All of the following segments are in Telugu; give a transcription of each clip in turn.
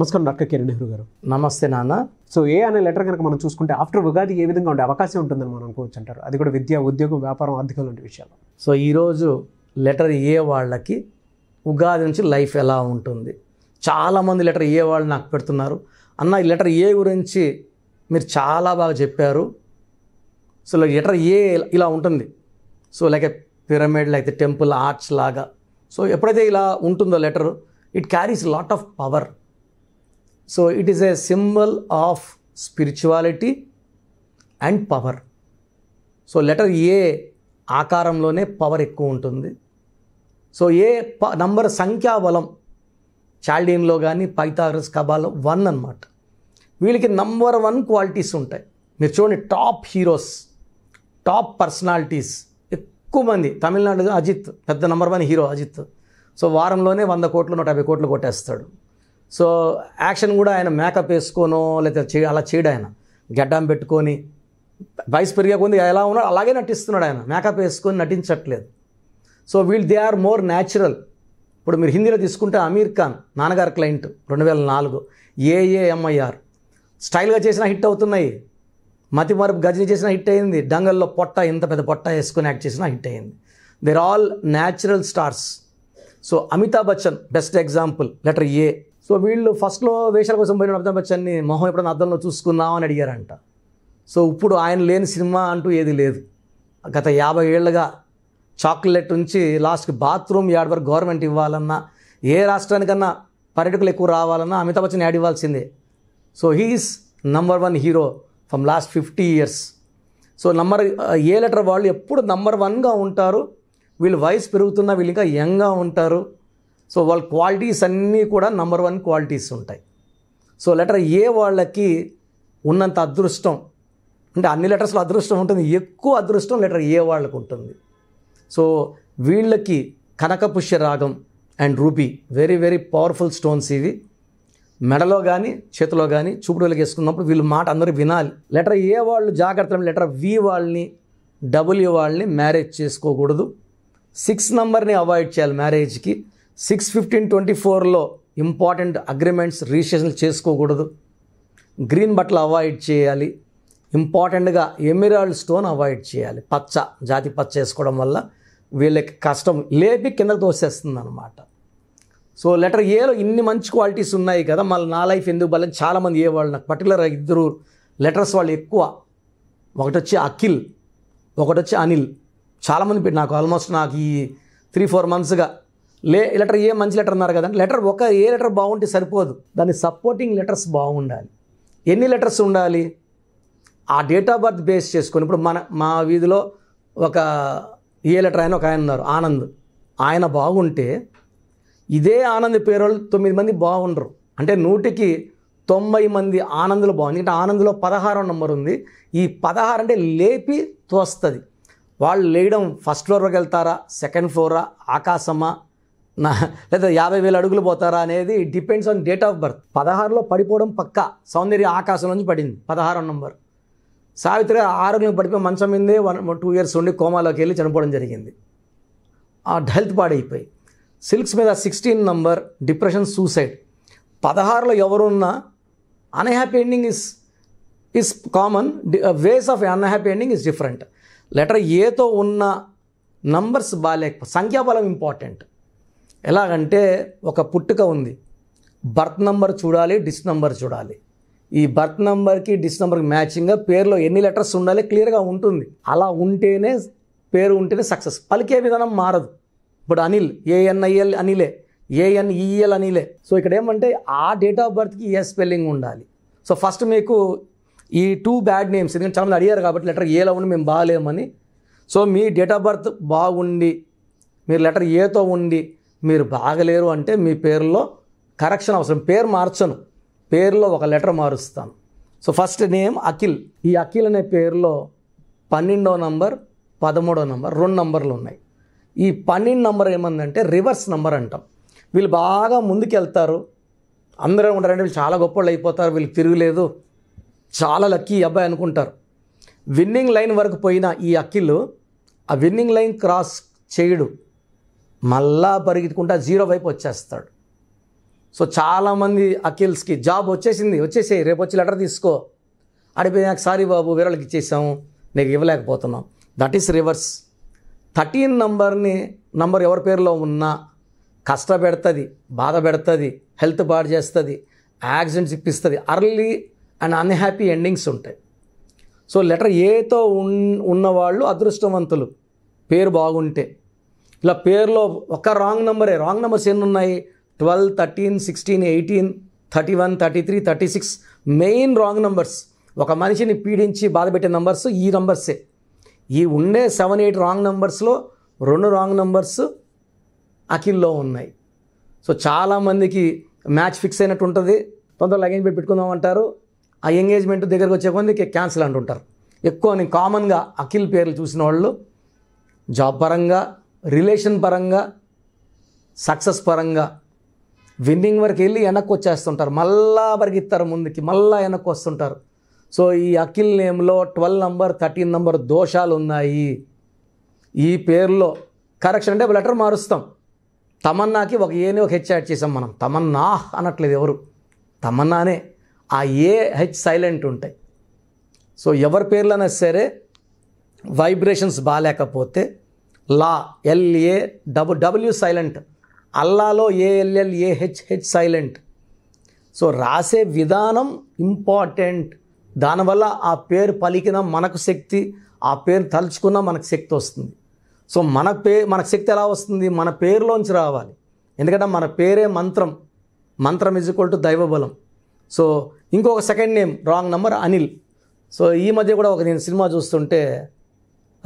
నమస్కారం డాక్టర్ కిరణ్ నెహ్రూ గారు నమస్తే నాన్న సో ఏ అనే లెటర్ కనుక మనం చూసుకుంటే ఆఫ్టర్ ఉగాది ఏ విధంగా ఉండే అవకాశం ఉంటుందని మనం అనుకోవచ్చు అంటారు అది కూడా విద్య ఉద్యోగం వ్యాపారం ఆర్థికం లాంటి విషయాలు సో ఈరోజు లెటర్ ఏ వాళ్ళకి ఉగాది నుంచి లైఫ్ ఎలా ఉంటుంది చాలామంది లెటర్ ఏ వాళ్ళు నాకు పెడుతున్నారు అన్న ఈ లెటర్ ఏ గురించి మీరు చాలా బాగా చెప్పారు సో లెటర్ ఏ ఇలా ఉంటుంది so like pyramid like temple arts లాగా సో ఎప్పుడైతే ఇలా ఉంటుందో letter it carries lot of power so it is a symbol of spirituality and power so letter A ఆకారంలోనే పవర్ ఎక్కువ ఉంటుంది సో ఏ ప నంబర్ సంఖ్యాబలం చాల్డియన్లో కానీ పైథాగరస్ కబాలో వన్ అనమాట వీళ్ళకి నంబర్ వన్ క్వాలిటీస్ ఉంటాయి మీరు చూడండి టాప్ హీరోస్ టాప్ పర్సనాలిటీస్ ఎక్కువ మంది తమిళనాడు అజిత్ పెద్ద number one hero Ajith so వారంలోనే వంద కోట్లు నూట యాభై కోట్లు కొట్టేస్తాడు సో యాక్షన్ కూడా ఆయన మేకప్ వేసుకోనో లేకపోతే అలా చేయడు ఆయన గడ్డం పెట్టుకొని వయసు పెరిగే కొంది ఎలా ఉన్నాడు అలాగే నటిస్తున్నాడు ఆయన మేకప్ వేసుకొని నటించట్లేదు సో వీళ్ళు దే ఆర్ మోర్ న్యాచురల్ ఇప్పుడు మీరు హిందీలో తీసుకుంటే అమీర్ ఖాన్ నాన్నగారు క్లయింట్ రెండు వేల నాలుగు ఏఏఎంఐఆర్ స్టైల్గా చేసిన హిట్ అవుతున్నాయి మతి మరపు గజని చేసిన హిట్ అయింది డంగల్లో పొట్ట ఇంత పెద్ద పొట్ట వేసుకొని యాక్ట్ చేసిన హిట్ అయింది they're all natural stars so Amitabh Bachchan best example letter A so వీళ్ళు ఫస్ట్లో వేషాల కోసం పోయిన అమితాబ్ బచ్చన్ని మొహం ఎప్పుడైనా అద్దంలో చూసుకుందామని అడిగారంట సో ఇప్పుడు ఆయన లేని సినిమా అంటూ ఏది లేదు గత యాభై ఏళ్ళుగా చాక్లెట్ నుంచి లాస్ట్కి బాత్రూమ్ యాడ్ వరకు గవర్నమెంట్ ఇవ్వాలన్నా ఏ రాష్ట్రానికన్నా పర్యటకులు ఎక్కువ రావాలన్నా అమితాబ్ బచ్చన్ యాడ్ ఇవ్వాల్సిందే so he is number one hero from last fifty years so number A letter వాళ్ళు ఎప్పుడు నంబర్ వన్గా ఉంటారు వీళ్ళు వయసు పెరుగుతున్నా వీళ్ళు ఇంకా యంగ్గా ఉంటారు సో వాళ్ళ క్వాలిటీస్ అన్నీ కూడా నంబర్ వన్ క్వాలిటీస్ ఉంటాయి సో లెటర్ ఏ వాళ్ళకి ఉన్నంత అదృష్టం అంటే అన్ని లెటర్స్లో అదృష్టం ఉంటుంది ఎక్కువ అదృష్టం లెటర్ ఏ వాళ్ళకు ఉంటుంది సో వీళ్ళకి కనకపుష్య రాగం and ruby very very powerful stones ఇవి మెడలో కానీ చేతిలో కానీ చూపుడులకు వేసుకున్నప్పుడు వీళ్ళు మాట అందరూ వినాలి లెటర్ ఏ వాళ్ళు జాగ్రత్త లెటర్ వి వాళ్ళని డబుల్ వాళ్ళని మ్యారేజ్ చేసుకోకూడదు సిక్స్ నంబర్ని అవాయిడ్ చేయాలి మ్యారేజ్కి సిక్స్ ఫిఫ్టీన్ ట్వంటీ ఫోర్లో ఇంపార్టెంట్ అగ్రిమెంట్స్ రిజిస్ట్రేషన్ చేసుకోకూడదు గ్రీన్ బట్టలు అవాయిడ్ చేయాలి ఇంపార్టెంట్గా ఎమిరాల్డ్ స్టోన్ అవాయిడ్ చేయాలి పచ్చ జాతి పచ్చ వేసుకోవడం వల్ల వీళ్ళకి కష్టం లేపి కిందకు తోసేస్తుంది అనమాట సో లెటర్ ఏలో ఇన్ని మంచి క్వాలిటీస్ ఉన్నాయి కదా మళ్ళీ నా లైఫ్ ఎందుకు బలం చాలామంది ఏ వాళ్ళు నాకు పర్టికులర్ ఇద్దరు లెటర్స్ వాళ్ళు ఎక్కువ ఒకటి వచ్చి అఖిల్ ఒకటి వచ్చి అనిల్ చాలామంది నాకు ఆల్మోస్ట్ నాకు ఈ త్రీ ఫోర్ మంత్స్గా లే లెటర్ ఏ మంచి లెటర్ అన్నారు కదండి లెటర్ ఒక ఏ లెటర్ బాగుంటే సరిపోదు దాని సపోర్టింగ్ లెటర్స్ బాగుండాలి ఎన్ని లెటర్స్ ఉండాలి ఆ డేట్ ఆఫ్ బర్త్ బేస్ చేసుకొని ఇప్పుడు మన మా వీధిలో ఒక ఏ లెటర్ ఆయన ఒక ఆయన ఉన్నారు ఆనంద్ ఆయన బాగుంటే ఇదే ఆనంద్ పేరు వాళ్ళు తొమ్మిది మంది బాగుండరు అంటే నూటికి తొంభై మంది ఆనందులు బాగుంది అంటే ఆనందులో పదహారో నెంబర్ ఉంది ఈ పదహారు అంటే లేపి తోస్తుంది వాళ్ళు లేయడం ఫస్ట్ ఫ్లోర్కి వెళ్తారా సెకండ్ ఫ్లోరా ఆకాశమా నా లేదా యాభై వేలు అడుగులు పోతారా అనేది depends on date of birth పదహారులో పడిపోవడం పక్క సౌందర్య ఆకాశం నుంచి పడింది పదహారో నంబర్ సావిత్రి ఆరోగ్యం పడిపోయి మంచం మీదే వన్ టూ ఇయర్స్ ఉండి కోమాలోకి వెళ్ళి చనిపోవడం జరిగింది ఆ హెల్త్ పాడైపోయి సిల్క్స్ మీద సిక్స్టీన్ నంబర్ డిప్రెషన్ సూసైడ్ పదహారులో ఎవరున్నా unhappy ending is is common ways of unhappy ending is different letter ఏతో ఉన్న నంబర్స్ బాగాలేక సంఖ్యాబలం ఇంపార్టెంట్ ఎలాగంటే ఒక పుట్టుక ఉంది బర్త్ నంబర్ చూడాలి డిస్ నంబర్ చూడాలి ఈ బర్త్ నంబర్కి డిస్ నంబర్కి మ్యాచింగ్గా పేరులో ఎన్ని లెటర్స్ ఉండాలి క్లియర్గా ఉంటుంది అలా ఉంటేనే పేరు ఉంటేనే సక్సెస్ పలికే విధానం మారదు ఇప్పుడు అనిల్ ఏఎన్ఐఎల్ అనిలే ఏఎన్ఈఎల్ అనిలే సో ఇక్కడ ఏమంటే ఆ డేట్ ఆఫ్ బర్త్కి ఏ స్పెల్లింగ్ ఉండాలి సో ఫస్ట్ మీకు ఈ టూ బ్యాడ్ నేమ్స్ ఎందుకంటే చాలామంది అడిగారు కాబట్టి లెటర్ ఏలో ఉండి మేము బాగాలేమని సో మీ డేట్ ఆఫ్ బర్త్ బాగుండి మీరు లెటర్ ఏతో ఉండి మీరు బాగలేరు అంటే మీ పేరులో కరెక్షన్ అవసరం పేరు మార్చను పేరులో ఒక లెటర్ మారుస్తాను సో ఫస్ట్ నేమ్ అఖిల్ ఈ అఖిల్ అనే పేరులో పన్నెండో నంబర్ పదమూడో నంబర్ రెండు నంబర్లు ఉన్నాయి ఈ పన్నెండు నంబర్ ఏమందంటే రివర్స్ నంబర్ అంటాం వీళ్ళు బాగా ముందుకెళ్తారు అందరూ ఉంటారంటే వీళ్ళు చాలా గొప్పవాళ్ళు అయిపోతారు వీళ్ళు తిరుగులేదు చాలా లక్కీ అబ్బాయి అనుకుంటారు విన్నింగ్ లైన్ వరకు పోయిన ఈ అఖిల్ ఆ విన్నింగ్ లైన్ క్రాస్ చేయడు మళ్ళా పరిగెత్తుకుంటా జీరో వైపు వచ్చేస్తాడు సో చాలామంది అఖిల్స్కి జాబ్ వచ్చేసింది వచ్చేసేయి రేపు వచ్చి లెటర్ తీసుకో అడిపోయి నాకు సారీ బాబు విరళకి ఇచ్చేసాము నీకు ఇవ్వలేకపోతున్నాం దట్ ఈస్ రివర్స్ థర్టీన్ నంబర్ని నంబర్ ఎవరి పేరులో ఉన్నా కష్టపెడుతుంది బాధ పెడుతుంది హెల్త్ పాడు చేస్తుంది యాక్సిడెంట్స్ ఇప్పిస్తుంది అర్లీ అండ్ అన్హ్యాపీ ఎండింగ్స్ ఉంటాయి సో లెటర్ ఏతో ఉన్నవాళ్ళు అదృష్టవంతులు పేరు బాగుంటే ఇట్లా పేర్లో ఒక రాంగ్ నెంబరే రాంగ్ నెంబర్స్ ఎన్ని ఉన్నాయి twelve thirteen sixteen eighteen thirty one thirty three thirty six main wrong numbers ఒక మనిషిని పీడించి బాధపెట్టే నంబర్స్ ఈ నంబర్సే ఈ ఉండే సెవెన్ ఎయిట్ రాంగ్ నెంబర్స్లో రెండు రాంగ్ నెంబర్స్ అఖిల్లో ఉన్నాయి సో చాలామందికి మ్యాచ్ ఫిక్స్ అయినట్టు ఉంటుంది తొందరలో లగేజ్ పెట్టి పెట్టుకుందాం అంటారు ఆ ఎంగేజ్మెంట్ దగ్గరకు వచ్చే కొందరికి క్యాన్సిల్ అంటుంటారు ఎక్కువ నేను కామన్గా అఖిల్ పేర్లు చూసిన వాళ్ళు జాబ్ పరంగా రిలేషన్ పరంగా సక్సెస్ పరంగా విన్నింగ్ వరకు వెళ్ళి వెనక్కి వచ్చేస్తుంటారు మళ్ళా పరిగిస్తారు ముందుకి మళ్ళా వెనక్కి వస్తుంటారు సో ఈ అఖిల్ నేమ్లో ట్వెల్వ్ నంబర్ థర్టీన్ నంబర్ దోషాలు ఉన్నాయి ఈ పేర్లో కరెక్షన్ అంటే లెటర్ మారుస్తాం తమన్నాకి ఒక ఏని ఒక హెచ్ యాడ్ చేసాం మనం తమన్నా అనట్లేదు ఎవరు తమన్నానే ఆ ఏ హెచ్ సైలెంట్ ఉంటాయి సో ఎవరి పేర్లైనా సరే వైబ్రేషన్స్ బాగాలేకపోతే లా ఎల్ఏ డబు డబ్ల్యూ సైలెంట్ అల్లాలో హెచ్ సైలెంట్ సో రాసే విధానం ఇంపార్టెంట్ దానివల్ల ఆ పేరు పలికిన మనకు శక్తి ఆ పేరు తలుచుకున్న మనకు శక్తి వస్తుంది సో మన పే మనకు శక్తి ఎలా వస్తుంది మన పేరులోంచి రావాలి ఎందుకంటే మన పేరే మంత్రం మంత్రం ఇజ్ ఈక్వల్ టు దైవబలం సో ఇంకొక second name wrong number Anil so ఈ మధ్య కూడా ఒక నేను సినిమా చూస్తుంటే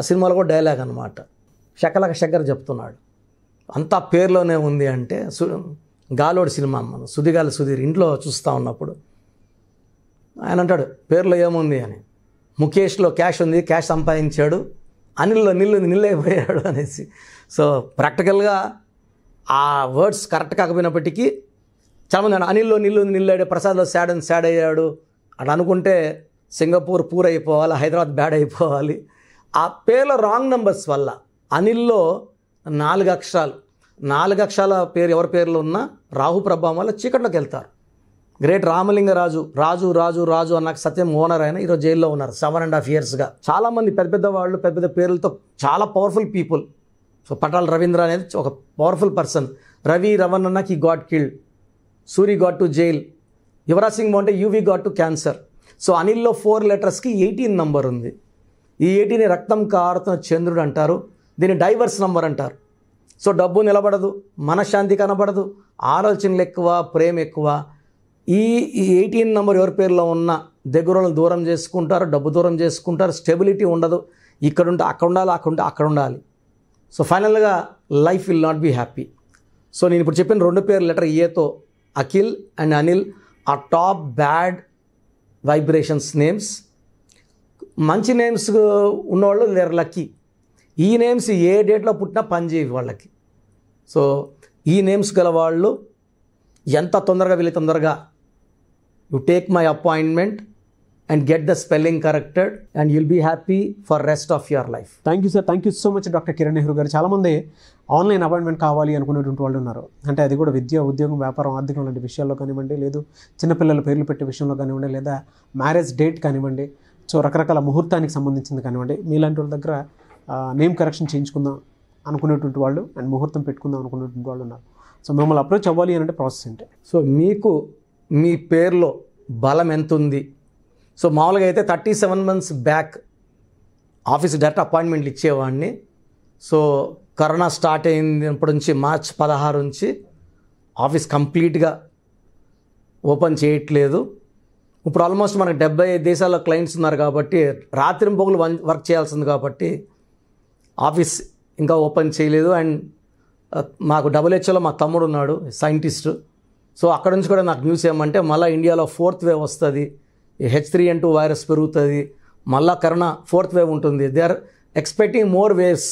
ఆ సినిమాలో కూడా డైలాగ్ అనమాట శకలక శంకర్ చెప్తున్నాడు అంతా పేర్లోనే ఉంది అంటే సు గాలోడు సినిమా మనం సుదిగాల సుధీర్ ఇంట్లో చూస్తూ ఉన్నప్పుడు ఆయన అంటాడు పేర్లో ఏముంది అని ముఖేష్లో క్యాష్ ఉంది క్యాష్ సంపాదించాడు అనిల్లో నిల్లు నిల్లైపోయాడు అనేసి సో ప్రాక్టికల్గా ఆ వర్డ్స్ కరెక్ట్ కాకపోయినప్పటికీ చాలామంది అనిల్లో నిల్లు నిల్లాడు ప్రసాద్లో శాడ్ అని శాడ్ అయ్యాడు అని అనుకుంటే సింగపూర్ పూర్ అయిపోవాలి హైదరాబాద్ బ్యాడ్ అయిపోవాలి ఆ పేర్ల రాంగ్ నెంబర్స్ వల్ల అనిల్లో నాలుగు అక్షరాలు నాలుగు అక్షరాల పేరు ఎవరి పేర్లు ఉన్నా రాహు ప్రభావం వల్ల చీకట్లోకి వెళ్తారు గ్రేట్ రామలింగరాజు రాజు రాజు రాజు అన్న సత్యం ఓనర్ అయినా ఈరోజు జైల్లో ఉన్నారు సెవెన్ అండ్ హాఫ్ ఇయర్స్గా చాలామంది పెద్ద పెద్ద వాళ్ళు పెద్ద పెద్ద పేర్లతో చాలా పవర్ఫుల్ పీపుల్ సో పటాల్ రవీంద్ర అనేది ఒక పవర్ఫుల్ పర్సన్ రవి రవణ్ అన్నకి got killed Suri got to jail Yuvraj Singh బాగుంటే Yuvi got to cancer so అనిల్లో ఫోర్ లెటర్స్కి ఎయిటీన్ నంబర్ ఉంది ఈ ఎయిటీని రక్తం కారుతున్న చంద్రుడు అంటారు దీన్ని డైవర్స్ నంబర్ అంటారు సో డబ్బు నిలబడదు మనశ్శాంతి కనబడదు ఆలోచనలు ఎక్కువ ప్రేమ ఎక్కువ ఈ ఎయిటీన్ నెంబర్ ఎవరి పేరులో ఉన్న దగ్గరలను దూరం చేసుకుంటారు డబ్బు దూరం చేసుకుంటారు స్టెబిలిటీ ఉండదు ఇక్కడ ఉంటే అక్కడ ఉండాలి అక్కడ ఉంటే అక్కడ ఉండాలి సో ఫైనల్గా life will not be happy so నేను ఇప్పుడు చెప్పిన రెండు పేరు లెటర్ ఏతో అఖిల్ అండ్ అనిల్ ఆ టాప్ బ్యాడ్ వైబ్రేషన్స్ నేమ్స్ మంచి నేమ్స్ ఉన్నవాళ్ళు లేరు లక్కీ ఈ నేమ్స్ ఏ డేట్లో పుట్టినా పనిచేయవు వాళ్ళకి సో ఈ నేమ్స్ గల వాళ్ళు ఎంత తొందరగా వెళ్ళి తొందరగా you take my appointment and get the spelling corrected and you'll be happy for rest of your life thank you sir thank you so much doctor Kiran Nehru garu చాలామంది ఆన్లైన్ అపాయింట్మెంట్ కావాలి అనుకునేటువంటి వాళ్ళు ఉన్నారు అంటే అది కూడా విద్య ఉద్యోగం వ్యాపారం ఆర్థికం లాంటి విషయాల్లో కానివ్వండి లేదు చిన్నపిల్లల పేర్లు పెట్టే విషయంలో కానివ్వండి లేదా మ్యారేజ్ డేట్ కానివ్వండి సో రకరకాల ముహూర్తానికి సంబంధించింది కానివ్వండి మీలాంటి వాళ్ళ దగ్గర నేమ్ కరెక్షన్ చేయించుకుందాం అనుకునేటువంటి వాళ్ళు అండ్ ముహూర్తం పెట్టుకుందాం అనుకునేటువంటి వాళ్ళు ఉన్నారు సో మిమ్మల్ని అప్రోచ్ అవ్వాలి అంటే ప్రాసెస్ ఏంటి సో మీకు మీ పేరులో బలం ఎంత ఉంది సో మామూలుగా అయితే thirty seven months back office direct అపాయింట్మెంట్లు ఇచ్చేవాడిని సో కరోనా స్టార్ట్ అయినప్పటి నుంచి మార్చ్ పదహారు నుంచి ఆఫీస్ కంప్లీట్గా ఓపెన్ చేయట్లేదు ఇప్పుడు ఆల్మోస్ట్ మనకు డెబ్బై దేశాల్లో క్లయింట్స్ ఉన్నారు కాబట్టి రాత్రింపొగలు వర్క్ చేయాల్సింది కాబట్టి ఆఫీస్ ఇంకా ఓపెన్ చేయలేదు అండ్ మాకు డబ్ల్యూహెచ్ఓలో మా తమ్ముడు ఉన్నాడు సైంటిస్ట్ సో అక్కడ నుంచి కూడా నాకు న్యూస్ ఏమంటే మళ్ళీ ఇండియాలో ఫోర్త్ వేవ్ వస్తుంది H three N two virus పెరుగుతుంది మళ్ళా కరోనా ఫోర్త్ వేవ్ ఉంటుంది they are expecting more waves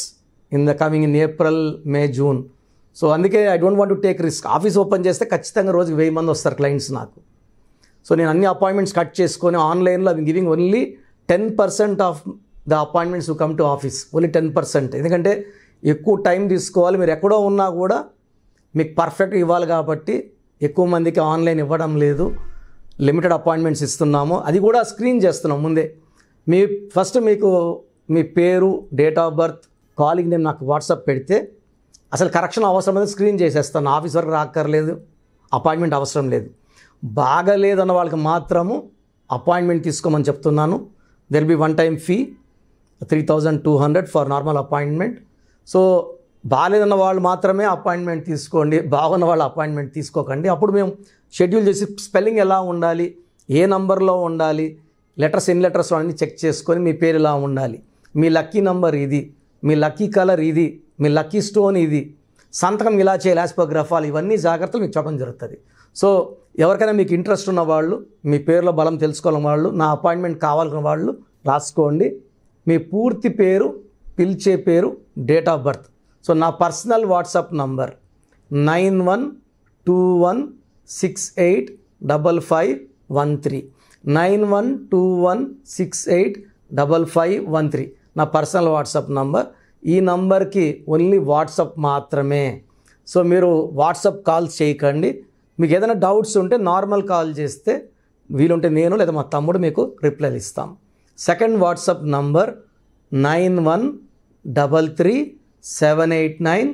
in the coming in April May June so అందుకే I don't want to take risk office open చేస్తే ఖచ్చితంగా రోజుకి వెయ్యి మంది వస్తారు క్లయింట్స్ నాకు సో నేను అన్ని అపాయింట్మెంట్స్ కట్ చేసుకొని ఆన్లైన్లో అవి giving only ten percent of the appointments you come to office only ten percent ఎందుకంటే ఎక్కువ టైం తీసుకోవాలి మీరు ఎక్కడో ఉన్నా కూడా మీకు పర్ఫెక్ట్ ఇవ్వాలి కాబట్టి ఎక్కువ మందికి ఆన్లైన్ ఇవ్వడం లేదు లిమిటెడ్ అపాయింట్మెంట్స్ ఇస్తున్నాము అది కూడా స్క్రీన్ చేస్తున్నాం ముందే మీ ఫస్ట్ మీకు మీ పేరు డేట్ ఆఫ్ బర్త్ కాలింగ్ నేను నాకు వాట్సాప్ పెడితే అసలు కరెక్షన్ అవసరం లేదు స్క్రీన్ చేసేస్తాను ఆఫీస్ వరకు రాక్కర్లేదు అపాయింట్మెంట్ అవసరం లేదు బాగలేదన్న వాళ్ళకి మాత్రము అపాయింట్మెంట్ తీసుకోమని చెప్తున్నాను there be one time fee three thousand two hundred for normal appointment so బాగాలేదన్న వాళ్ళు మాత్రమే అపాయింట్మెంట్ తీసుకోండి బాగున్న వాళ్ళు అపాయింట్మెంట్ తీసుకోకండి అప్పుడు మేము షెడ్యూల్ చేసి స్పెల్లింగ్ ఎలా ఉండాలి ఏ నంబర్లో ఉండాలి లెటర్స్ ఎన్ని లెటర్స్ అన్నీ చెక్ చేసుకొని మీ పేరు ఇలా ఉండాలి మీ లక్కీ నంబర్ ఇది మీ లక్కీ కలర్ ఇది మీ లక్కీ స్టోన్ ఇది సంతకం ఇలా చేయాలి ఆస్పోగ్రఫాలు ఇవన్నీ జాగ్రత్తలు మీకు చెప్పడం జరుగుతుంది సో ఎవరికైనా మీకు ఇంట్రెస్ట్ ఉన్న వాళ్ళు మీ పేరులో బలం తెలుసుకోవాలని వాళ్ళు నా అపాయింట్మెంట్ కావాలనుకున్న వాళ్ళు రాసుకోండి మీ పూర్తి పేరు పిలిచే పేరు డేట్ ఆఫ్ బర్త్ సో నా personal WhatsApp number nine one two one six eight double five one three nine one two one six eight double five one three నా పర్సనల్ వాట్సాప్ నంబర్ ఈ నంబర్కి ఓన్లీ వాట్సాప్ మాత్రమే సో మీరు వాట్సాప్ కాల్స్ చేయకండి మీకు ఏదైనా డౌట్స్ ఉంటే నార్మల్ కాల్ చేస్తే వీలుంటే నేను లేదా మా తమ్ముడు మీకు రిప్లైలు ఇస్తాం second WhatsApp number nine one double three seven eight nine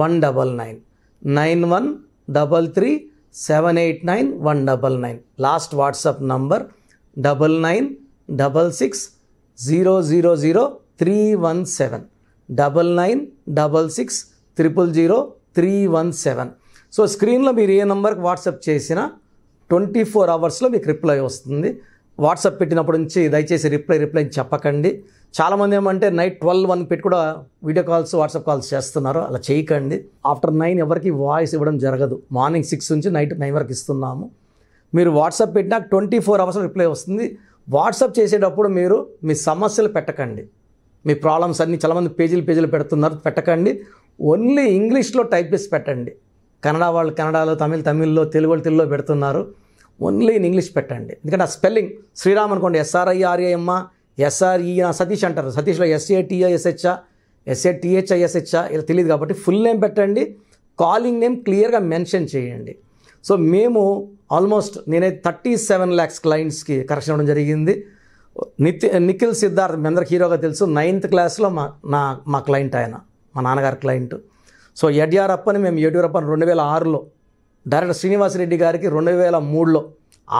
one double nine nine one double three seven eight nine one double nine last WhatsApp number double nine double six zero zero zero three one seven double nine double six triple zero three one seven so స్క్రీన్లో మీరు ఏ నెంబర్కి వాట్సాప్ చేసినా ట్వంటీ ఫోర్ అవర్స్లో మీకు రిప్లై వస్తుంది వాట్సాప్ పెట్టినప్పటి నుంచి దయచేసి రిప్లై రిప్లై అని చెప్పకండి చాలామంది ఏమంటే నైట్ ట్వెల్వ్ వన్ పెట్టి కూడా వీడియో కాల్స్ వాట్సాప్ కాల్స్ చేస్తున్నారు అలా చేయకండి ఆఫ్టర్ నైన్ ఎవరికి వాయిస్ ఇవ్వడం జరగదు మార్నింగ్ సిక్స్ నుంచి నైట్ నైన్ వరకు ఇస్తున్నాము మీరు వాట్సాప్ పెట్టినా ట్వంటీ ఫోర్ అవర్స్ రిప్లై వస్తుంది వాట్సాప్ చేసేటప్పుడు మీరు మీ సమస్యలు పెట్టకండి మీ ప్రాబ్లమ్స్ అన్నీ చాలామంది పేజీలు పేజీలు పెడుతున్నారు పెట్టకండి ఓన్లీ ఇంగ్లీష్లో టైప్ చేసి పెట్టండి కన్నడ వాళ్ళు కన్నడలో తమిళ్ తమిళ్లో తెలుగు వాళ్ళు తెలుగులో పెడుతున్నారు ఓన్లీ ఇన్ ఇంగ్లీష్ పెట్టండి ఎందుకంటే ఆ స్పెల్లింగ్ శ్రీరామ్ అనుకోండి ఎస్ఆర్ఐఆర్ఏఎమ్మ ఎస్ఆర్ఈ సతీష్ అంటారు సతీష్లో ఎస్ఏటిఐఎస్హెచ్ఆ ఎస్ఏ టీహెచ్ఐఎస్హెచ్ఆ ఇలా తెలియదు కాబట్టి ఫుల్ నేమ్ పెట్టండి కాలింగ్ నేమ్ క్లియర్గా మెన్షన్ చేయండి సో మేము ఆల్మోస్ట్ నేనైతే థర్టీ సెవెన్ ల్యాక్స్ క్లయింట్స్కి కరెక్షన్ ఇవ్వడం జరిగింది నిత్య నిఖిల్ సిద్ధార్థ్ మీ అందరికి హీరోగా తెలుసు నైన్త్ క్లాస్లో మా నా మా క్లయింట్ ఆయన మా నాన్నగారి క్లయింట్ సో అప్పని మేము ఎడ్యూరప్పని రెండు వేల ఆరులో డైరెక్టర్ శ్రీనివాసరెడ్డి గారికి రెండు వేల మూడులో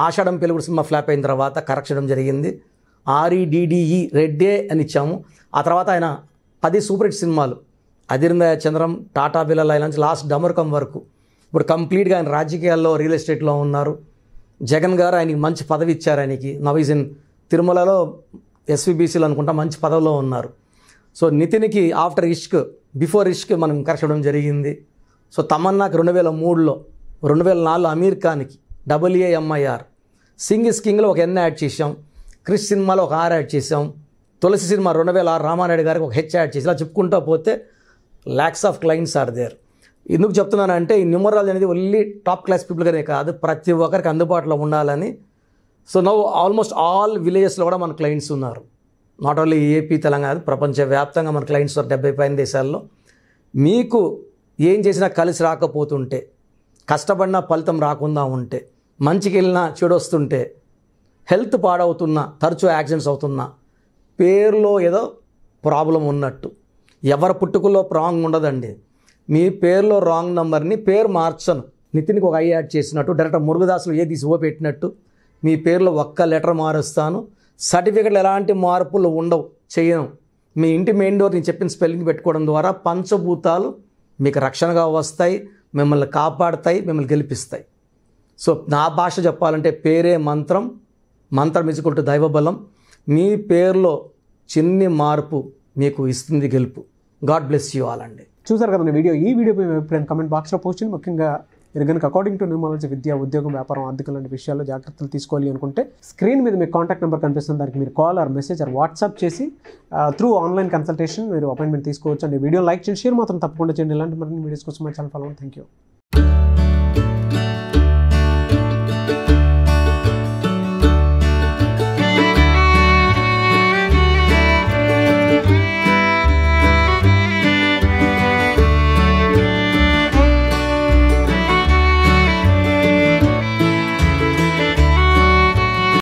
ఆషాఢం పెలుగుడు సినిమా ఫ్లాప్ అయిన తర్వాత కరెక్షడం జరిగింది ఆర్ఈడిడిఈ రెడ్డే అని ఇచ్చాము ఆ తర్వాత ఆయన పది సూపర్ హిట్ సినిమాలు అదిరిందయ చంద్రం టాటా బిల్లల నుంచి లాస్ట్ డమర్కం వరకు ఇప్పుడు కంప్లీట్గా ఆయన రాజకీయాల్లో రియల్ ఎస్టేట్లో ఉన్నారు జగన్ గారు ఆయనకి మంచి పదవి ఇచ్చారు ఆయనకి నవీజన్ తిరుమలలో ఎస్విబిసిలు అనుకుంటా మంచి పదవిలో ఉన్నారు సో నితిన్కి ఆఫ్టర్ ఇష్క్ బిఫోర్ ఇష్క్ మనం కరెక్ట్ జరిగింది సో తమన్నాకి రెండు వేల మూడులో రెండు వేల నాలుగు అమీర్ ఖాన్కి డబ్ల్యూఏఎంఐఆర్ సింగ్ ఇస్ కింగ్లో ఒక ఎన్ యాడ్ చేసాం క్రిష్ సినిమాలో ఒక ఆర్ యాడ్ చేసాం తులసి సినిమా రెండు వేల ఆరు రామారాయుడు గారికి ఒక హెచ్ యాడ్ చేసి ఇలా చెప్పుకుంటూ పోతే lakhs of clients are there ఎందుకు చెప్తున్నానంటే ఈ న్యూమరాలజీ అనేది ఓన్లీ టాప్ క్లాస్ పీపుల్గానే కాదు ప్రతి ఒక్కరికి అందుబాటులో ఉండాలని సో నౌ ఆల్మోస్ట్ ఆల్ విలేజెస్లో కూడా మన క్లయింట్స్ ఉన్నారు నాట్ ఓన్లీ ఏపీ తెలంగాణ ప్రపంచవ్యాప్తంగా మన క్లయింట్స్ ఉన్నారు డెబ్బై పైన దేశాల్లో మీకు ఏం చేసినా కలిసి రాకపోతుంటే కష్టపడినా ఫలితం రాకుండా ఉంటే మంచికి వెళ్ళినా చెడొస్తుంటే హెల్త్ పాడవుతున్నా తరచూ యాక్సిడెంట్స్ అవుతున్నా పేరులో ఏదో ప్రాబ్లం ఉన్నట్టు ఎవరి పుట్టుకుల్లో రాంగ్ ఉండదండి మీ పేరులో రాంగ్ నంబర్ని పేరు మార్చను నితిన్కి ఒక ఐ యాడ్ చేసినట్టు డైరెక్టర్ మురుగదాసులు ఏ తీసి పెట్టినట్టు మీ పేరులో ఒక్క లెటర్ మారుస్తాను సర్టిఫికెట్లు ఎలాంటి మార్పులు ఉండవు చేయను మీ ఇంటి మెయిన్ డోర్ నేను చెప్పిన స్పెల్లింగ్ పెట్టుకోవడం ద్వారా పంచభూతాలు మీకు రక్షణగా వస్తాయి మిమ్మల్ని కాపాడతాయి మిమ్మల్ని గెలిపిస్తాయి సో నా భాష చెప్పాలంటే పేరే మంత్రం మంత్రం ఇచ్చుకుంటూ దైవబలం మీ పేరులో చిన్ని మార్పు మీకు ఇస్తుంది గెలుపు గాడ్ బ్లెస్ యూ ఆల్ అండి చూసారు కదండి వీడియో ఈ వీడియోపై కమెంట్ బాక్స్లో పోస్ట్ చేయండి ముఖ్యంగా మీరు కనుక అకార్డింగ్ టు న్యూమాలజీ విద్య ఉద్యోగం వ్యాపారం ఆర్థికం లాంటి విషయాల్లో జాగ్రత్తలు తీసుకోవాలి అనుకుంటే స్క్రీన్ మీద మీకు కాంటాక్ట్ నెంబర్ కనిపిస్తుంది దానికి మీరు call or message or WhatsApp చేసి త్రూ ఆన్లైన్ కన్సల్టేషన్ మీరు అపాయింట్మెంట్ తీసుకోవచ్చు అండి వీడియో లైక్ చేయండి షేర్ మాత్రం తప్పకుండా చేయండి ఇలాంటి మరిన్ని వీడియోస్ కోసం మా ఛానల్ ఫాలో థ్యాంక్ యూ